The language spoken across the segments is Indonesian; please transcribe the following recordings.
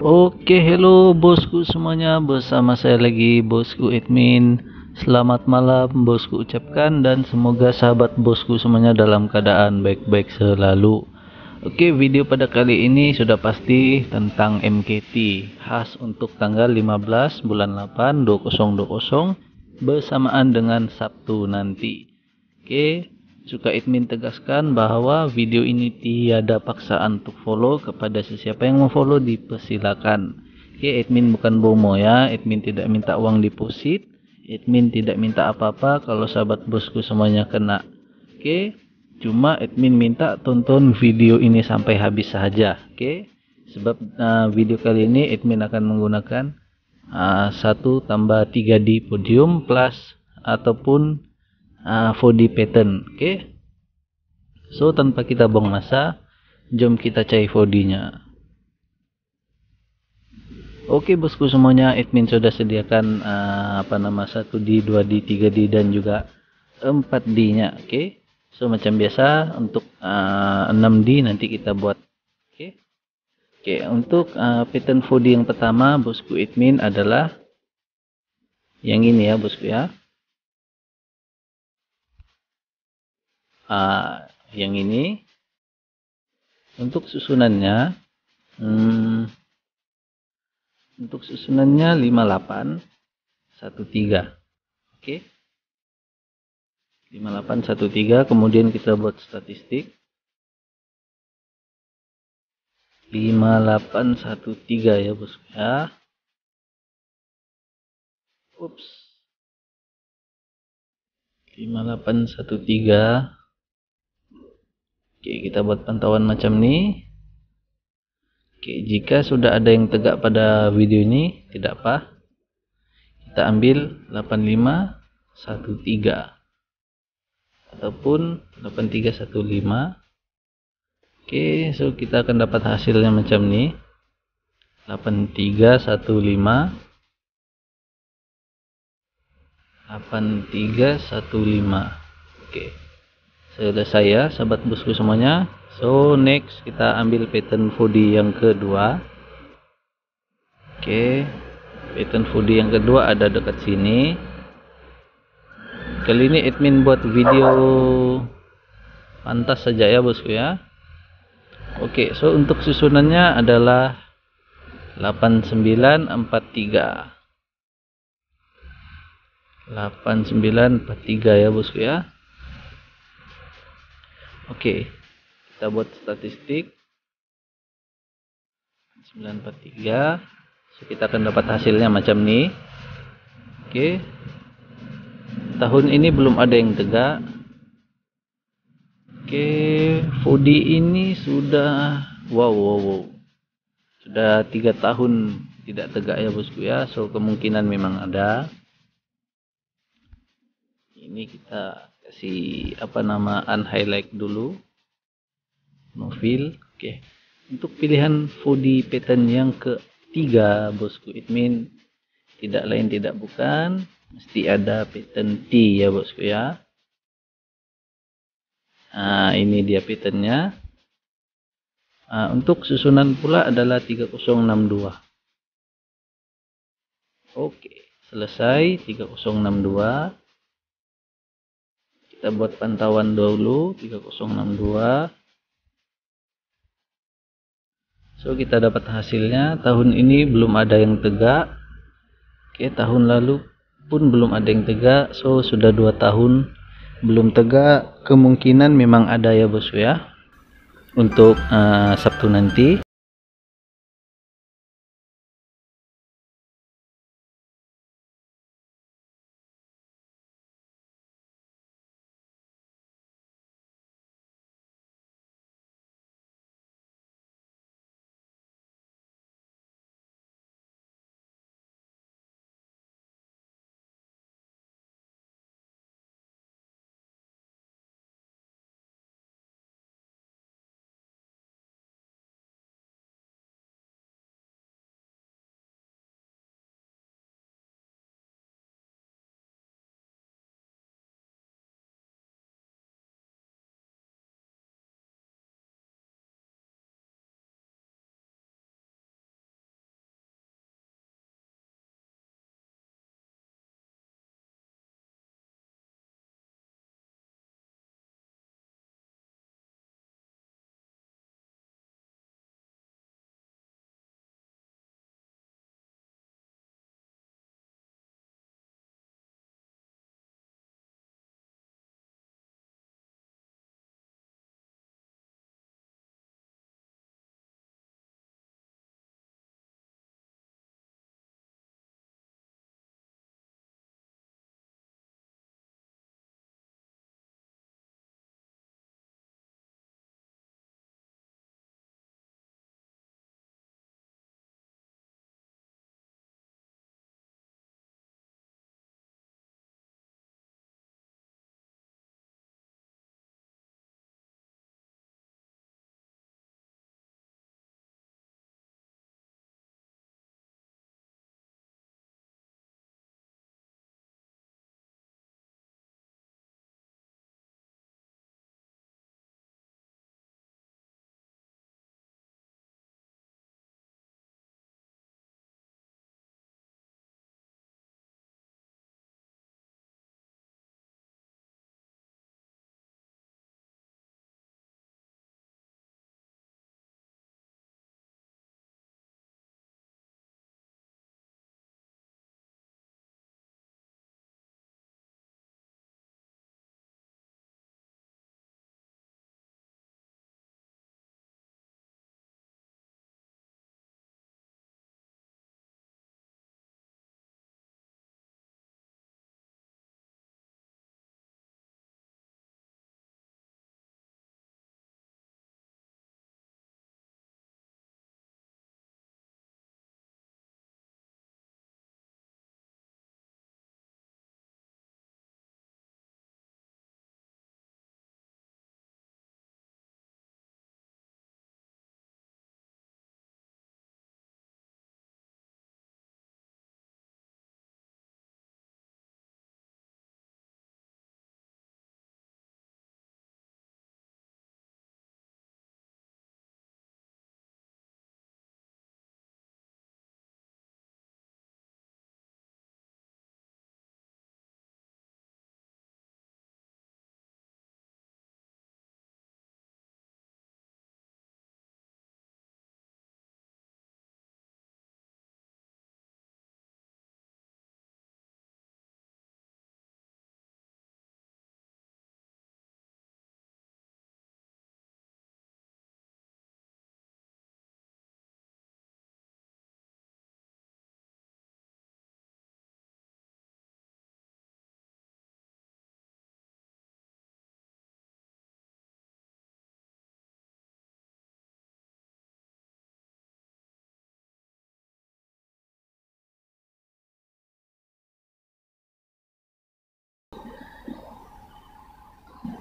Oke, hello bosku semuanya. Bersama saya lagi bosku admin. Selamat malam bosku ucapkan dan semoga sahabat bosku semuanya dalam keadaan baik-baik selalu. Oke, video pada kali ini sudah pasti tentang MKT khas untuk tanggal 15 bulan 8 2020 bersamaan dengan Sabtu nanti. Oke, admin tegaskan bahwa video ini tiada paksaan untuk follow kepada sesiapa yang mau follow dipersilakan. Oke, okay, admin bukan bomo ya. Admin tidak minta uang deposit. Admin tidak minta apa-apa kalau sahabat bosku semuanya kena. Oke, okay? cuma admin minta tonton video ini sampai habis saja. Oke, okay? sebab uh, video kali ini admin akan menggunakan uh, 1 tambah 3 di podium plus ataupun uh, ah, 4D pattern oke okay? so tanpa kita buang masa jom kita cari 4D nya Oke okay, bosku semuanya, admin sudah sediakan uh, apa nama 1D, 2D, 3D dan juga 4D-nya, oke. Okay? So macam biasa untuk uh, ah, 6D nanti kita buat. Oke. Okay? Oke, untuk uh, pattern 4D yang pertama bosku admin adalah yang ini ya bosku ya. uh, yang ini untuk susunannya hmm, untuk susunannya 58 13 oke okay. 5813 kemudian kita buat statistik 5813 ya bosku ya ups 5813 Oke, kita buat pantauan macam ini. Oke, jika sudah ada yang tegak pada video ini, tidak apa. Kita ambil 8513 ataupun 8315 oke so kita akan dapat hasilnya macam ini 8315 8315 oke selesai ya sahabat bosku semuanya so next kita ambil pattern foodie yang kedua oke okay. pattern foodie yang kedua ada dekat sini kali ini admin buat video pantas saja ya bosku ya oke okay, so untuk susunannya adalah 8943 8943 ya bosku ya Oke, kita buat statistik. 943. So, kita akan dapat hasilnya macam ini. Oke. Tahun ini belum ada yang tegak. Oke, Fudi ini sudah wow wow wow. Sudah tiga tahun tidak tegak ya bosku ya. So kemungkinan memang ada ini kita si apa nama unhighlight dulu no fill oke okay. untuk pilihan foodie pattern yang ketiga bosku it mean tidak lain tidak bukan mesti ada pattern T ya bosku ya nah ini dia patternnya nah, untuk susunan pula adalah 3062 oke okay. selesai 3062 kita buat pantauan dulu 3062 so kita dapat hasilnya tahun ini belum ada yang tegak oke tahun lalu pun belum ada yang tegak so sudah dua tahun belum tegak kemungkinan memang ada ya bosku ya untuk uh, Sabtu nanti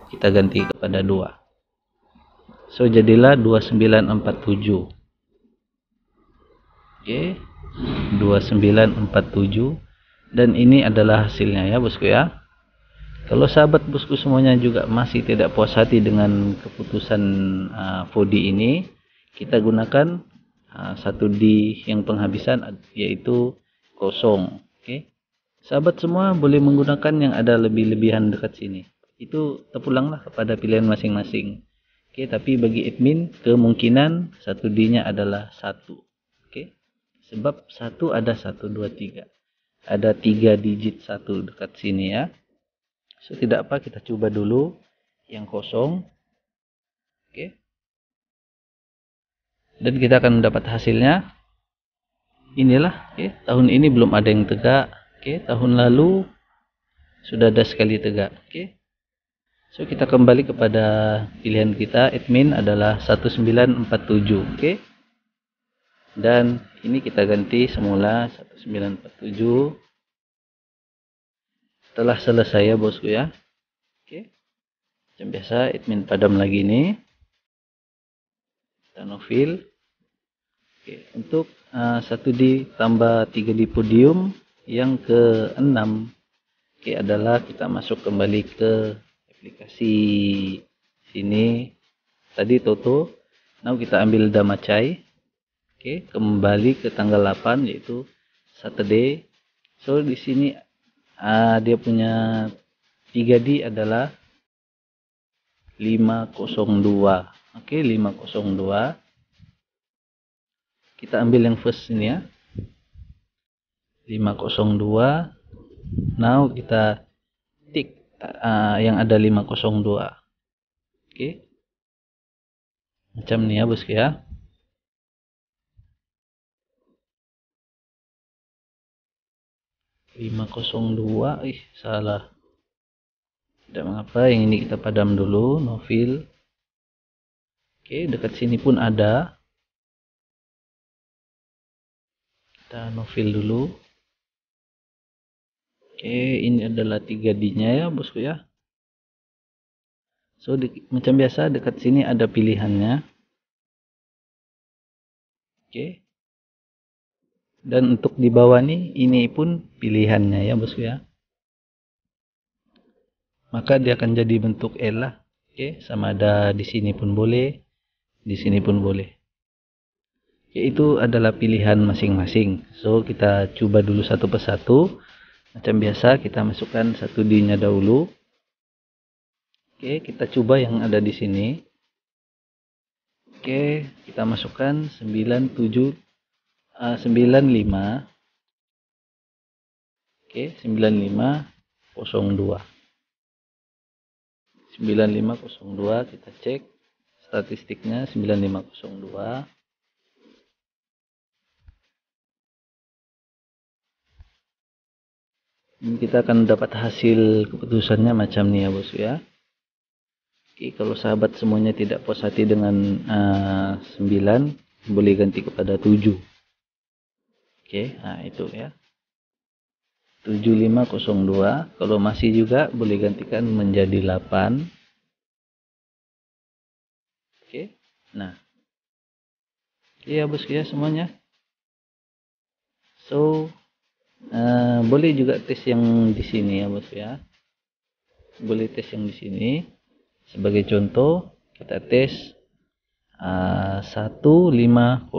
kita ganti kepada 2 so jadilah 2947 oke okay. 2947 dan ini adalah hasilnya ya bosku ya kalau sahabat bosku semuanya juga masih tidak puas hati dengan keputusan uh, Fodi ini kita gunakan uh, satu di yang penghabisan yaitu kosong oke okay. Sahabat semua boleh menggunakan yang ada lebih-lebihan dekat sini itu terpulanglah kepada pilihan masing-masing oke okay, tapi bagi admin kemungkinan satu dinya adalah satu oke okay? sebab satu ada satu dua tiga ada tiga digit satu dekat sini ya so tidak apa kita coba dulu yang kosong oke okay. dan kita akan mendapat hasilnya inilah oke okay. tahun ini belum ada yang tegak oke okay. tahun lalu sudah ada sekali tegak oke okay. So kita kembali kepada pilihan kita admin adalah 1947 oke okay? dan ini kita ganti semula 1947 setelah selesai ya bosku ya oke okay. macam biasa admin padam lagi ini kita no fill oke okay. untuk uh, di tambah tiga di podium yang ke 6 oke adalah kita masuk kembali ke aplikasi sini tadi Toto now kita ambil Damacai oke okay, kembali ke tanggal 8 yaitu Saturday so di sini uh, dia punya 3D adalah 502 oke okay, 502 kita ambil yang first ini ya 502 now kita tick uh, yang ada 502 oke okay. macam nih ya bosku ya lima dua ih salah tidak mengapa yang ini kita padam dulu novil oke dekat sini pun ada kita novil dulu Oke, eh, ini adalah 3D-nya ya, Bosku ya. So, di, macam biasa dekat sini ada pilihannya. Oke. Dan untuk di bawah nih, ini pun pilihannya ya, Bosku ya. Maka dia akan jadi bentuk L lah. Oke, sama ada di sini pun boleh, di sini pun boleh. Oke, itu adalah pilihan masing-masing. So, kita coba dulu satu persatu Macam biasa kita masukkan satu D-nya dahulu. Oke, kita coba yang ada di sini. Oke, kita masukkan 97 uh, 95 Oke, 9502. 9502 kita cek statistiknya 9502. ini kita akan dapat hasil keputusannya macam nih ya bos ya Oke kalau sahabat semuanya tidak puas hati dengan uh, eh, 9 boleh ganti kepada 7 Oke nah itu ya 7502 kalau masih juga boleh gantikan menjadi 8 Oke nah Iya bos ya semuanya So Eh, boleh juga tes yang di sini ya bos ya boleh tes yang di sini sebagai contoh kita tes uh, eh, 1502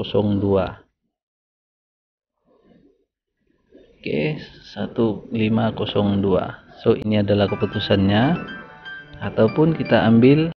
oke okay, 1502 so ini adalah keputusannya ataupun kita ambil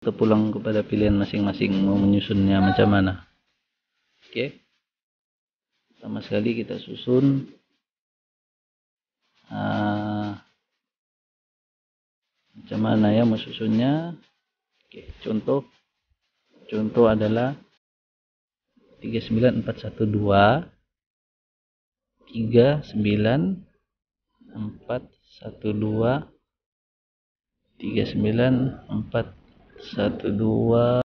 terpulang kepada pilihan masing-masing mau menyusunnya macam mana oke okay. sama sekali kita susun uh, macam mana ya mau susunnya oke okay. contoh contoh adalah 39412 39412 39412 satu dua